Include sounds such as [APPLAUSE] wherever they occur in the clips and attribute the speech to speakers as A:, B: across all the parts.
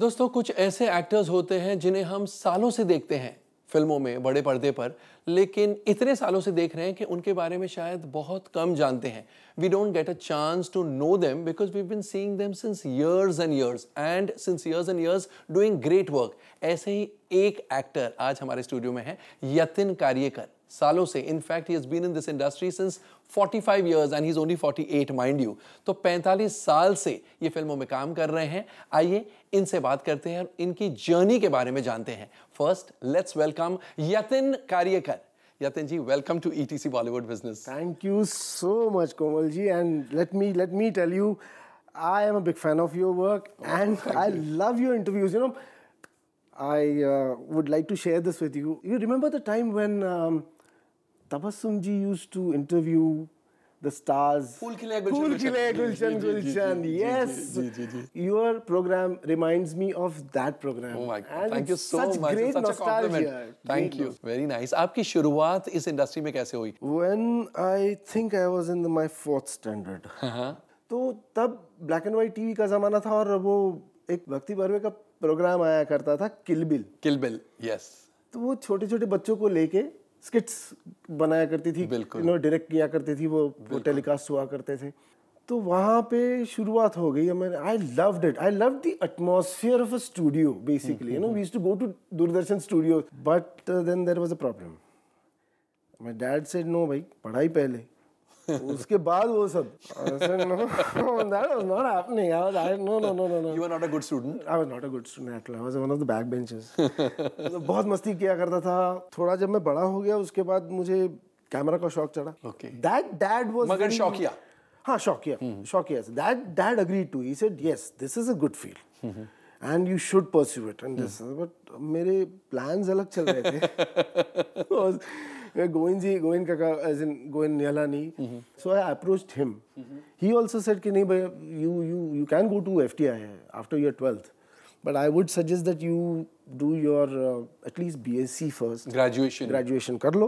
A: दोस्तों कुछ ऐसे एक्टर्स होते हैं जिन्हें हम सालों से देखते हैं फिल्मों में बड़े पर्दे पर लेकिन इतने सालों से देख रहे हैं कि उनके बारे में शायद बहुत कम जानते हैं we don't get a chance to know them because we been seeing them since years and years and since years and years doing great work ऐसे ही एक एक्टर आज हमारे स्टूडियो में है यतिन कार्यकर सालों से in fact he been in this industry since 45 years and he is only eight mind you तो 45 साल से ये फिल्मों में काम कर रहे हैं आइए इनसे बात करते हैं और इनकी जर्नी के बारे में जानते हैं first let's welcome Yatin Karyekar Yatin ji, welcome to ETC Bollywood Business.
B: Thank you so much, Komal ji. And let me let me tell you, I am a big fan of your work, oh, and I you. love your interviews. You know, I uh, would like to share this with you. You remember the time when um, Tabassum ji used to interview the stars. phool khile Gulshan. phool khile Gulshan Gulshan. Yes. Ji, ji, ji, Your program reminds me of that program. Oh
A: my God. Thank you so such much. Great such nostalgia. a compliment. Thank you. Very nice. aapki shuruaat is industry mein kaise hui
B: When I think I was in the, my fourth standard. तो तब black and white TV का जमाना था और वो एक भक्ति बर्वे का प्रोग्राम आया करता था किलबिल
A: किलबिल यस
B: तो वो छोटे छोटे बच्चों को लेके स्किट्स बनाया करती थी इन्होंने डायरेक्ट किया करती थी वो, वो टेलीकास्ट हुआ करते थे तो वहाँ पे शुरुआत हो गई मैंने I love it I love the atmosphere of a studio basically you know we to go to Doordarshan studio but then there was a problem my dad said no भाई पढ़ाई पहले उसके बाद वो सब बहुत मस्ती किया करता था थोड़ा जब मैं बड़ा हो गया उसके बाद मुझे कैमरा का शौक चढ़ा ओके दैट डैड वाज मगर शौकिया हाँ शौकिया हम्म, हम्म। शौकिया that dad agree to he said yes this is a good field and you should pursue it and this but मेरे प्लान्स अलग चल रहे थे [LAUGHS] [LAUGHS] गोविंद जी गोविंद काका as in Govind Nihalani so I approach him he also said कि नहीं भाई you you you can go to F T I after your twelfth but I would suggest that you do your at least B S C first graduation graduation कर लो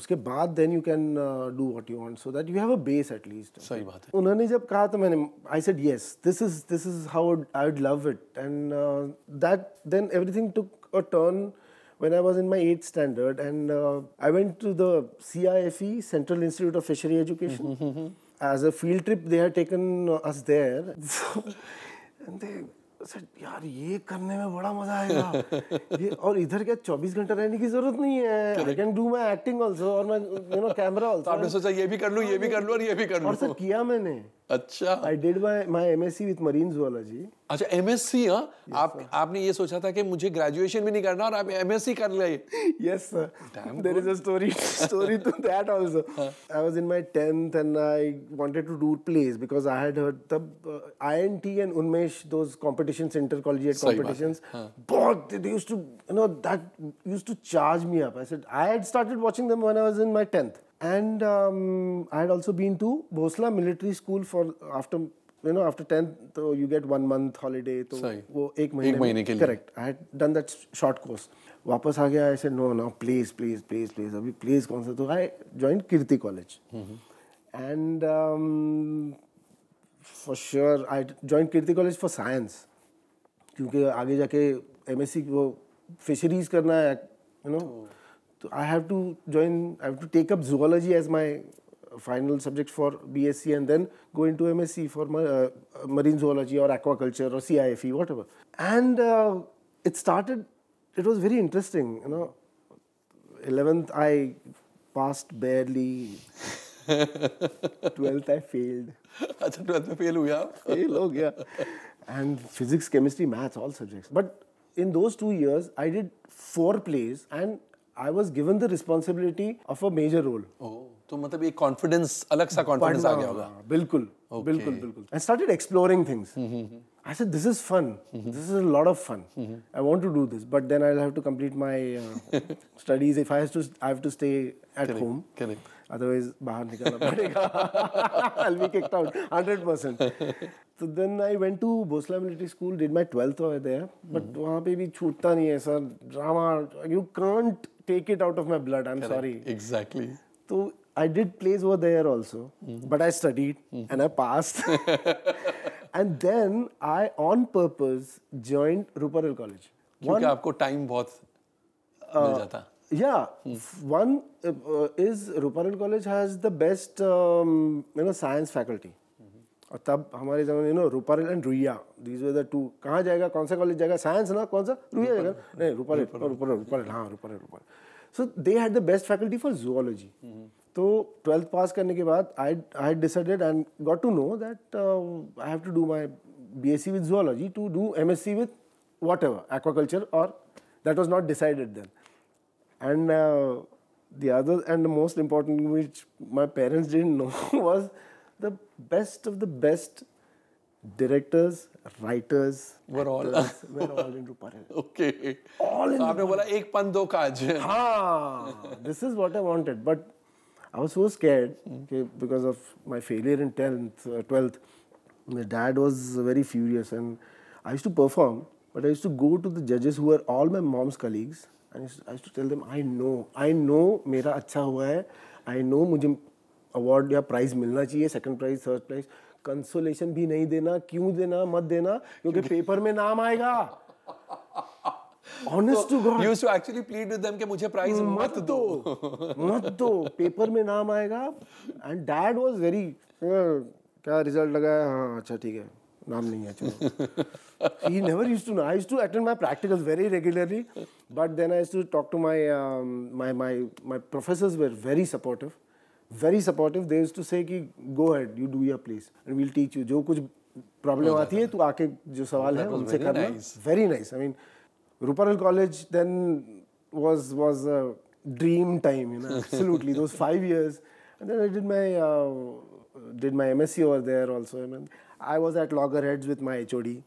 B: उसके बाद then you can do what you want so that you have a base at least सही बात है उन्होंने जब कहा तो मैंने I said yes this is this is how I would love it and that then everything took a turn when I was in my eighth standard and uh, I went to the CIFE, Central Institute of Fishery Education. As a field trip, they had taken us there. So, and they said, "Yar, ye करने mein bada maza आएगा ये और इधर क्या 24 ghanta rehne ki zarurat nahi hai. I can do my acting also, or my you know camera also. आपने सोचा ये भी कर लूं ये bhi कर लूं और ये भी कर लूं और सर किया मैंने अच्छा अच्छा
A: एम हाँ? आपने ये सोचा था कि मुझे ग्रेजुएशन भी नहीं करना और आप
B: [LAUGHS] हाँ। uh, तब and um, I had also been to Bhosla Military School for after you know after 10th so you get one month holiday तो वो एक महीने एक महीने के लिए correct I had done that short course वापस आ गया I said no no please please please please अभी please कौन सा तो I joined Kirti college and um, for sure I joined Kirti college for science क्योंकि आगे जाके एमएससी वो फिशरीज करना है you know I have to join, I have to take up zoology as my final subject for BSc and then go into MSc for my, uh, uh, marine zoology or aquaculture or CIFE, whatever. And uh, it started, it was very interesting, you know. 11th, I passed barely. 12th, [LAUGHS] I failed. अच्छा twelfth में fail हुए आप fail हो गया and physics chemistry maths all subjects but in those two years I was given the responsibility of a major role तो मतलब एक
A: confidence अलग सा कॉन्फिडेंस आ गया होगा बिल्कुल बिल्कुल बिल्कुल I
B: started exploring things I said, this is fun. Mm-hmm. This is a lot of fun. Mm-hmm. I want to do this, but then I'll have to complete my uh, studies. If I have to, I have to stay at Correct. home. Correct. Otherwise, बाहर निकलना पड़ेगा. I'll be kicked out, hundred percent. So then I went to Bosla Military School, did my 12th over there, but mm-hmm. वहाँ पे भी छूटता नहीं है sir drama. You can't take it out of my blood. I'm Correct. sorry. Exactly. So I did plays over there also, mm -hmm. but I studied mm -hmm. and I passed. [LAUGHS] and then I, on purpose, joined Ruparel College. you have
A: time time. uh,
B: yeah hmm. one uh, uh is ruparel college has the best um, you know science faculty और तब हमारे जमाने no Ruparel and Ruia these were the two कहाँ जाएगा कौन सा college जाएगा science ना कौन सा रुइया जाएगा नहीं रूपारेल रूपारेल रूपारेल हाँ Ruparel Ruparel so they had the best faculty for zoology तो ट्वेल्थ पास करने के बाद I I decided and got to know that I have to do my B S C with zoology to do M S C with whatever aquaculture और that was not decided then and the other and the most important which my parents didn't [LAUGHS] know the best of the best directors, writers, were all were
A: all in Ruparel. [LAUGHS] Okay. All in. So
B: This is what I wanted, but I was so scared okay, because of my failure in tenth, uh, twelfth. My dad was very furious, and I used to perform, but I used to go to the judges who were all my mom's colleagues, and I used to, tell them, I know, I know, acha hua hai, I know mujhe award या prize मिलना चाहिए second prize third prize consolation भी नहीं देना क्यों देना मत देना क्योंकि पेपर में नाम आएगा honest to God used
A: to actually plead with them कि मुझे प्राइज मत दो
B: मत दो पेपर में नाम आएगा एंड डैड वाज वेरी क्या रिजल्ट लगा है हाँ अच्छा ठीक है नाम नहीं है चलो he never used to no I used to attend my practicals very regularly but then I used to talk to my my my my professors were very supportive very supportive they is to say go had you do your place and we'll teach you जो कुछ problem आती है तो आके जो सवाल है उनसे करना very nice I mean Ruparel college then was was a dream time you know those five years and then I did my did my MSc over there also I was at loggerheads with my HOD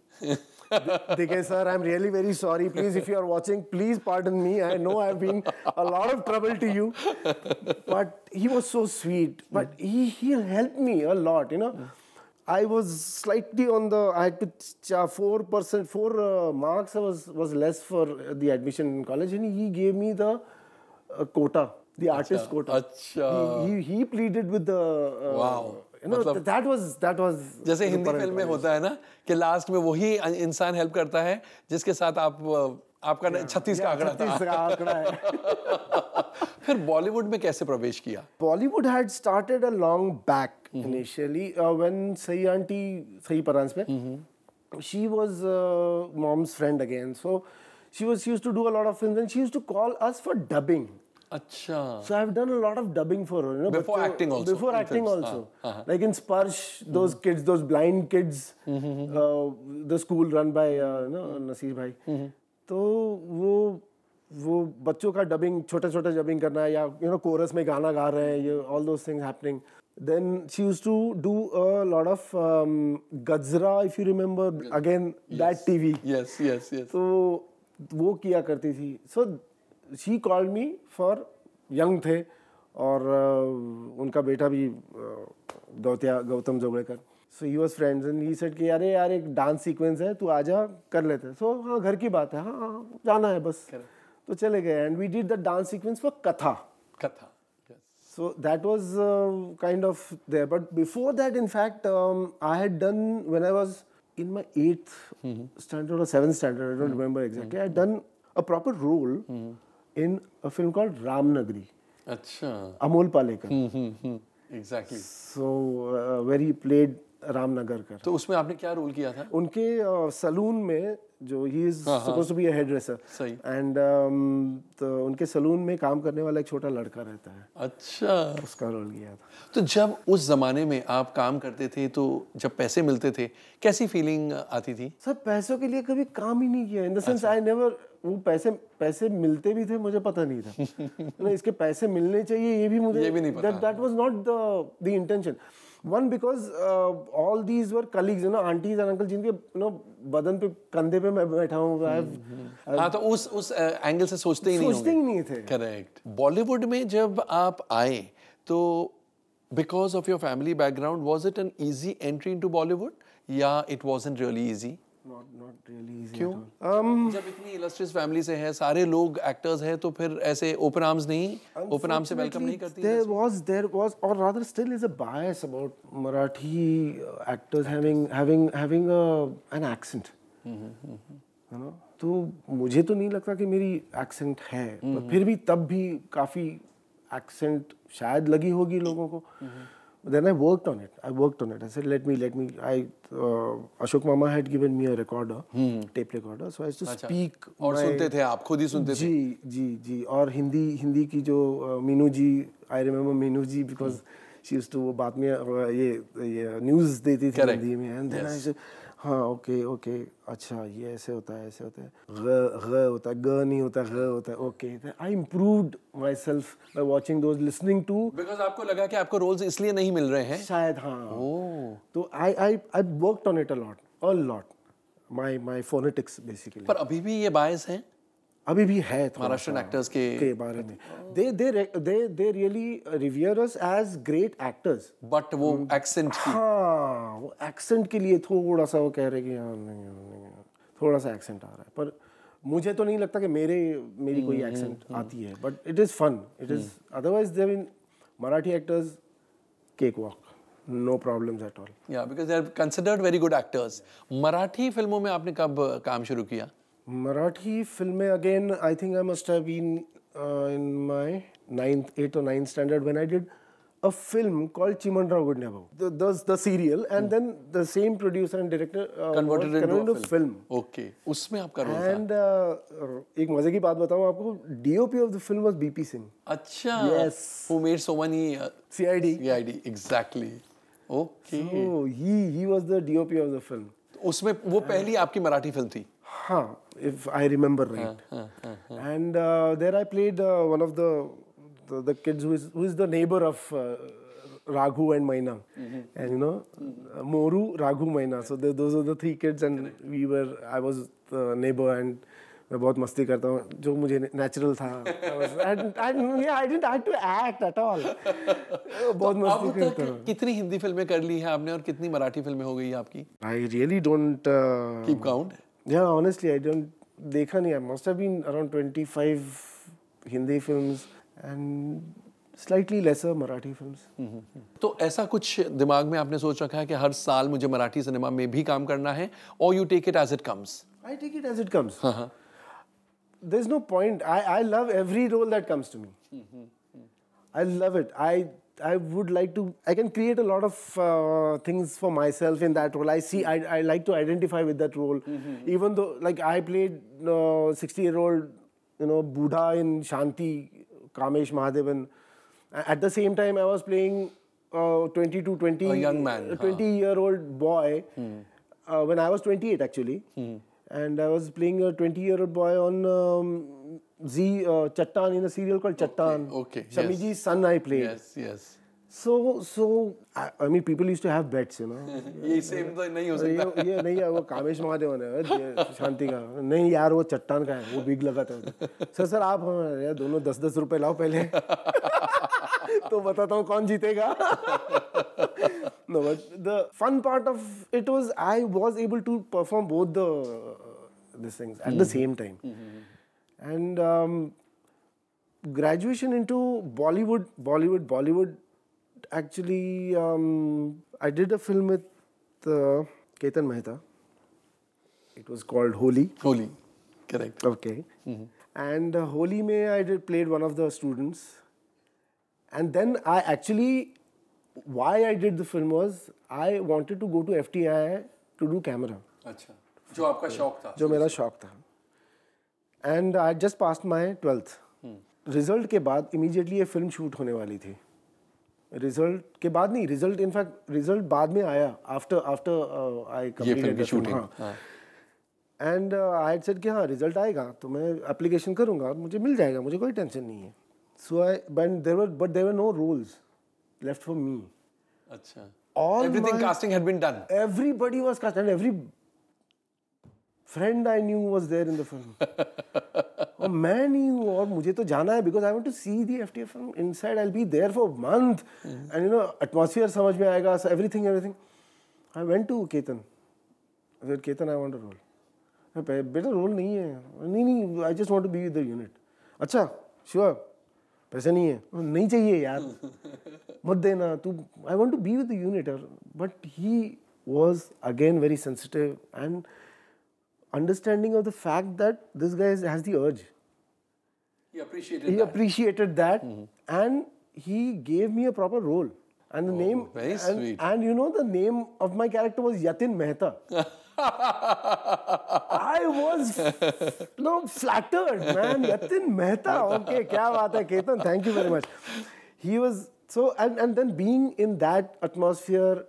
B: Dikhe sir, I'm really very sorry. Please, if you are watching, please pardon me. I know I've been a lot of trouble to you. But he was so sweet. But he, he helped me a lot, you know. I was slightly on the, I had to, four percent, four uh, marks was, was less for the admission in college. And he gave me the uh, quota the artist Achha. quota. He, he he pleaded with the uh, wow. जैसे Hindi film में
A: होता है ना कि last में वही इंसान help करता है जिसके साथ आप uh, आपका छत्तीस का आंकड़ा था [LAUGHS] फिर बॉलीवुड में कैसे प्रवेश किया
B: Bollywood had started a long back initially when Sai aunty Sai Paranjpye में she was mom's friend again so she was used to do a lot of films and she used to call us for dubbing
A: Acha.
B: So I've done a lot of dubbing for her. You know, before acting so, also. Before acting films. also. Ah, uh-huh. Like in Sparsh, those mm-hmm. kids, those blind kids, mm-hmm. uh, the school run by uh, you know, Nasir bhai. Mm-hmm. तो वो वो बच्चों का dubbing छोटे छोटे dubbing करना या you know coarse में गाना गा रहे हैं ये all those things happening then she used to do a lot of um, Gajra, if you remember, again yes. that TV. Yes, yes, yes. So वो किया करती थी. So she called me for young थे और uh, उनका बेटा भी uh, Gautam Jogdekar so he was friends and he said कि अरे यार एक डांस सीक्वेंस है तू आ जा कर लेते सो so, हाँ घर की बात है हाँ हाँ जाना है बस तो चले गए and we did the dance sequence for Katha Katha so that was kind of there but before that in fact I had done when I was in my eighth standard और seven standard I don't remember exactly I done a proper role in a film called Ramnagari
A: अच्छा Amol Palekar
B: exactly so very played Ramnagar का तो उसमें आपने क्या role किया था उनके सलून uh, में जो he is suppose to be head dresser and तो उनके सलून में काम करने वाला एक छोटा लड़का रहता है अच्छा उसका रोल किया था
A: तो जब उस जमाने में आप काम करते थे तो जब पैसे मिलते थे कैसी फीलिंग आती थी
B: सर पैसों के लिए कभी काम ही नहीं किया in the sense I never वो पैसे पैसे मिलते भी थे मुझे पता नहीं था [LAUGHS] मतलब इसके पैसे मिलने चाहिए ये भी मुझे ये भी नहीं पता that was not the the intention one because all these were colleagues you know aunties and uncle जिनके यू नो बदन पे कंधे पे मैं बैठा हूँ हम्म, हम्म। हां तो
A: उस उस एंगल uh, से सोचते ही नहीं सोचते ही नहीं थे करेक्ट बॉलीवुड में जब आप आए तो because of your family background was it an easy entry into Bollywood या it was really easy
B: Not, not really क्यों
A: um, जब इतनी से है सारे लोग हैं तो फिर ऐसे नहीं से नहीं
B: करती तो मुझे तो नहीं लगता कि मेरी एक्सेंट है पर हम्म। फिर भी तब भी काफ़ी एक्सेंट शायद लगी होगी लोगों को हम्म। then I worked on it. I worked on it. I said, let me, let me. I uh, Ashok Mama had given me a recorder, hmm. tape recorder. So I used to Achha. speak. aur my, sunte the aap khud hi sunte जी, थे. ji ji जी. और hindi Hindi की जो uh, Meenu ji I remember Meenu ji because hmm. she used to वो बाद में ye ye news देती थी hindi mein And then yes. I said हाँ ओके ओके अच्छा ये ऐसे होता है ऐसे होता है ग ग होता है ग नहीं होता ग होता है okay I improved myself by watching those listening to because आपको लगा कि आपको रोल्स इसलिए नहीं मिल रहे हैं शायद हाँ oh. तो I I I work on it a lot a lot my my phonetics basically पर अभी भी ये बायस है अभी भी है महाराष्ट्र एक्टर्स के के बारे में they they they they really revere us as great actors but वो एक्सेंट hmm. हाँ वो एक्सेंट के लिए थोड़ा सा वो कह रहे कि हाँ नहीं नहीं थोड़ा सा एक्सेंट आ रहा है पर मुझे तो नहीं लगता कि मेरे मेरी कोई एक्सेंट hmm, hmm, आती है but it is fun it is otherwise they mean Marathi actors cake walk no problems at all
A: या because they are considered very good actors Marathi फिल्मों में आपने कब काम शुरू किया
B: मराठी फिल्में again I think I must have been in my ninth eight और ninth standard when I did a film called Chimanrao Gundyabhau the the serial and then the same producer and director converted into a
A: film okay
B: उसमें आपका role था and uh, एक मजे की बात बताऊं आपको DOP of the film was BP Singh
A: अच्छा yes who made so many CID CID exactly okay so
B: he he was the DOP of the film
A: उसमें वो पहली आपकी मराठी फिल्म थी हाँ if I remember right. Uh,
B: uh, uh, uh. and uh, there I played uh, one of the, the, the kids who is who is the neighbor of uh, Raghu and Maina, mm-hmm. and you know mm-hmm. Moru, Raghu, Maina. Yeah. So the, those are the three kids, and yeah. we were I was the neighbor and. मैं बहुत मस्ती करता हूँ जो मुझे natural था बहुत मस्ती करता हूँ
A: कितनी हिंदी फिल्में कर ली हैं आपने और कितनी मराठी फिल्में हो गई है आपकी
B: I really don't keep count Yeah, honestly, I don't. Dekha nahi. I must have been around twenty-five Hindi films and slightly lesser Marathi film
A: तो ऐसा कुछ दिमाग में आपने सोच रखा है कि हर साल मुझे मराठी सिनेमा में भी काम करना है और you take it as it comes I it it as it comes there
B: is no point I I love every role that comes to me I love it I I would like to, I can create a lot of uh, things for myself in that role. I see, I, I like to identify with that role. Mm -hmm. Even though, like, I played 60-year-old, uh, you know, Buddha in Shanti, Kamesh Mahadevan. At the same time, I was playing uh, 22, 20... A young man. 20-year-old uh, boy. Hmm. Uh, when I was 28, actually. Hmm. And I was playing a 20-year-old boy on... Um, Z uh, Chattan in a serial called Chattan. Okay. okay Shamiji yes. son I played. Yes, yes. So so I, I mean people used to have bets, you know. ये same तो नहीं हो सकता. ये नहीं है वो कामेश महादेवन है शांति का. नहीं यार वो चट्टान का है वो बिग लगा था. सर सर आप हमारे यार दोनों दस दस रुपए लाओ पहले. तो बताता हूँ कौन जीतेगा. no, but the fun part of it was I was able to perform both the uh, these things at mm -hmm. the same time. Mm -hmm. And um, graduation into Bollywood, Bollywood, Bollywood. Actually, um, I did a film with uh, Ketan Mehta. It was called Holi. Holi, correct. Okay. Mm -hmm. And uh, Holi May, I did, played one of the students. And then I actually, why I did the film was I wanted to go to FTI to do camera.
A: अच्छा जो आपका शौक था जो मेरा
B: शौक था and I just pass my twelfth result के बाद इमीजिएटली ये फिल्म शूट होने वाली थी रिजल्ट के बाद नहीं रिजल्ट इनफैक्ट रिजल्ट बाद में आया after after I completed and I said कि हाँ रिजल्ट आएगा तो मैं एप्लीकेशन करूँगा मुझे मिल जाएगा मुझे कोई टेंशन नहीं है so I but there were but there were no roles left for me अच्छा All everything my, casting had been done. Everybody was cast and every friend I knew was there in the film और मैं नहीं हूँ और मुझे तो जाना है because I want to see the F T F film inside I be there for month and you know atmosphere समझ में आएगा everything I went to Ketan Ketan I want role बेटा रोल नहीं है नहीं नहीं I just want to be with the unit अच्छा sure पैसे नहीं है oh, नहीं चाहिए यार [LAUGHS] मत देना तू I want to be with the unit but he was again very sensitive and understanding of the fact that this guy has, has the urge.
A: He appreciated he that.
B: appreciated that mm-hmm. and he gave me a proper role. And the oh, name very and, sweet. and you know the name of my character was Yatin Mehta. [LAUGHS] I was [LAUGHS] no flattered, man. Yatin Mehta. Okay, kya baat hai, Ketan? Thank you very much. He was so and, and then being in that atmosphere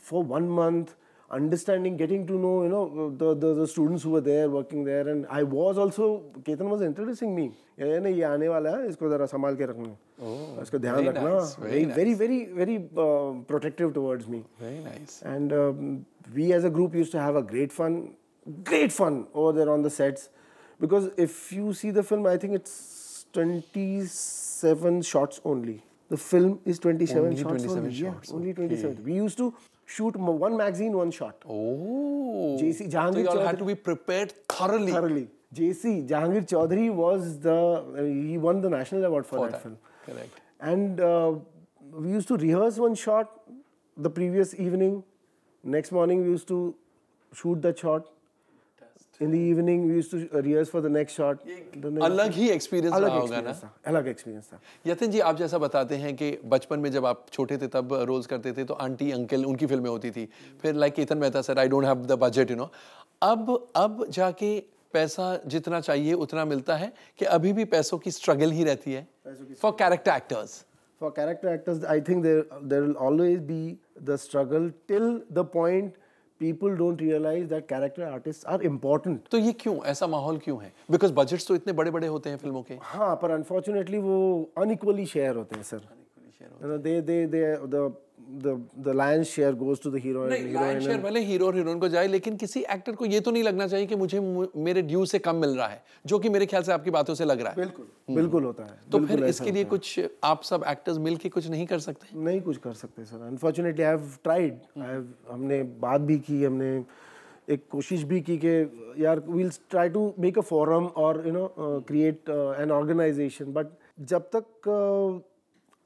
B: for one month understanding, getting to know, you know, the, the, students who were there, working there. And I was also, Ketan was introducing me. Oh, very, nice, very, very, very, very, uh, very protective towards me. Very nice. And um, we as a group used to have a great fun, great fun over there on the sets. Because if you see the film, I think it's 27 shots only. The film is 27 only shots 27 only. Shots. Yeah, only 27. We used to shoot one magazine, one shot. Oh. JC Jahangir. So you all Chaudhary, had to be prepared thoroughly. Thoroughly. JC Jahangir Chaudhary was the uh, he won the national award for, for that, that, film. Correct. And uh, we used to rehearse one shot the previous evening. Next morning we used to shoot that shot. In the evening we used to rehearse for the next shot अलग ही experience रहा होगा ना अलग experience था
A: यतिन जी आप जैसा बताते हैं कि बचपन में जब आप छोटे थे तब रोल्स करते थे तो आंटी अंकल उनकी फिल्में होती थी फिर like Ketan Mehta sir I don't have the budget you know अब अब जाके पैसा जितना चाहिए उतना मिलता है कि अभी भी पैसों की स्ट्रगल ही रहती है for character actors
B: for character actors I think there there will always be the struggle till the point people don't realise that character artist are important तो ये क्यों ऐसा माहौल क्यों है बिकॉज बजट तो इतने बड़े बड़े होते हैं फिल्मों के हाँ पर अनफॉर्चुनेटली वो अनइक्वली शेयर होते हैं सर शेयर होता you know, they, they, they, the, the, the lion share goes to the hero नहीं, and lion share
A: भले हीरो और हीरोइन को जाए लेकिन किसी एक्टर को ये तो नहीं लगना चाहिए कि मुझे मेरे ड्यू से कम मिल रहा है जो कि मेरे ख्याल से आपकी बातों से लग रहा है बिल्कुल
B: हम्म। बिल्कुल होता है तो फिर इसके लिए कुछ आप सब एक्टर्स मिल के कुछ नहीं कर सकते नहीं कुछ कर सकते sir unfortunately I have tried हमने बात भी की हमने एक कोशिश भी की कि यार we'll try to make a forum और you know create an organisation but जब तक uh,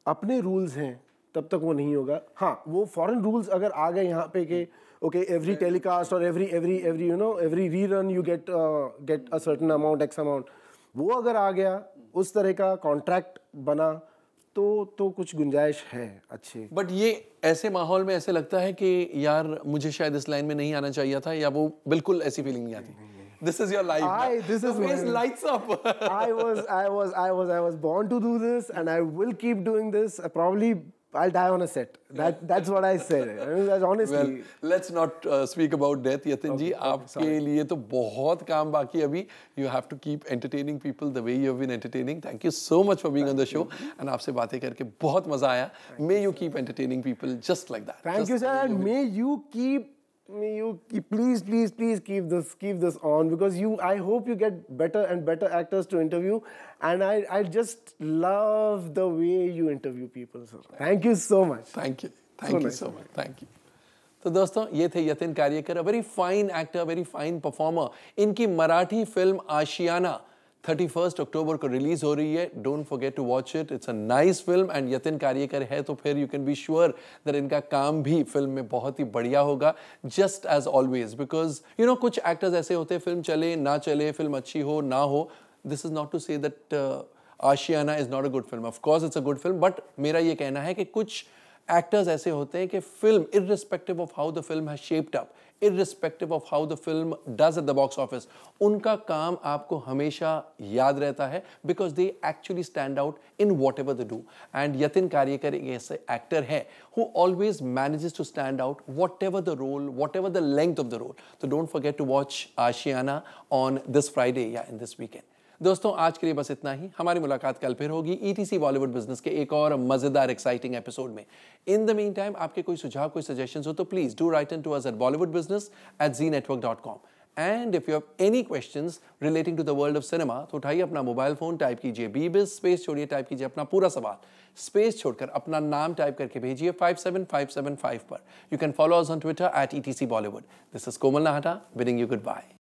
B: अपने रूल्स हैं तब तक वो नहीं होगा हाँ वो फॉरेन रूल्स अगर आ गए यहाँ पे के ओके एवरी टेलीकास्ट और every every every you know every rerun you get get a certain amount X amount वो अगर आ गया उस तरह का कॉन्ट्रैक्ट बना तो तो कुछ गुंजाइश है अच्छे
A: बट ये ऐसे माहौल में ऐसे लगता है कि यार मुझे शायद इस लाइन में नहीं आना चाहिए था या वो बिल्कुल ऐसी फीलिंग नहीं आती नहीं, नहीं, this is your life. I, this is my lights
B: up. [LAUGHS] I was, I was, I was, I was born to do this, and I will keep doing this. I probably I'll die on a set. That that's what I said. that's honestly.
A: Well, let's not uh, speak about death, Yatinji. okay, Okay, लिए तो बहुत काम बाकी अभी. You have to keep entertaining people the way you have been entertaining. Thank you so much for being Thank on the show. You. And आपसे बातें करके बहुत मजा आया. may you, you keep entertaining people just like that. Thank just you,
B: sir. And may you keep you please please please keep this keep this on because you i hope you get better and better actors to interview and i i just love the way you interview people sir
A: thank you so much thank you thank so you nice so much thank you तो दोस्तों ये थे Yatin Karyekar a very fine actor very fine performer इनकी Marathi film Aashiyana thirty first October को release हो रही है don't forget to watch it it's a nice film and Yatin Karyekar है तो फिर you can be sure that इनका काम भी फिल्म में बहुत ही बढ़िया होगा just as always because you know कुछ एक्टर्स ऐसे होते हैं फिल्म चले ना चले फिल्म अच्छी हो ना हो this is not to say that Aashiyana is not a good film of course it's a good film but मेरा ये कहना है कि कुछ एक्टर्स ऐसे होते हैं कि film irrespective of how the film has shaped up irrespective of how the film does at the box office उनका काम आपको हमेशा याद रहता है because they actually stand out in whatever the do and Yatin Karyekar एक ऐसे एक्टर है who always manages to stand out whatever the role whatever the length of the role तो don't forget to watch Ashiana on this Friday या in this weekend दोस्तों आज के लिए बस इतना ही हमारी मुलाकात कल फिर होगी ईटीसी बॉलीवुड बिजनेस के एक और मजेदार एक्साइटिंग एपिसोड में इन द मीन टाइम आपके कोई सुझाव कोई सजेशन हो तो please do write in to us at Bollywood business at G network dot com and if you have any question relating to the world of cinema तो उठाइए अपना मोबाइल फोन टाइप कीजिए बी स्पेस छोड़िए type कीजिए अपना पूरा सवाल space छोड़कर अपना नाम टाइप करके भेजिए five five seven seven five पर you can follow us on Twitter at E Bollywood this is Komal Nahta bidding you good bye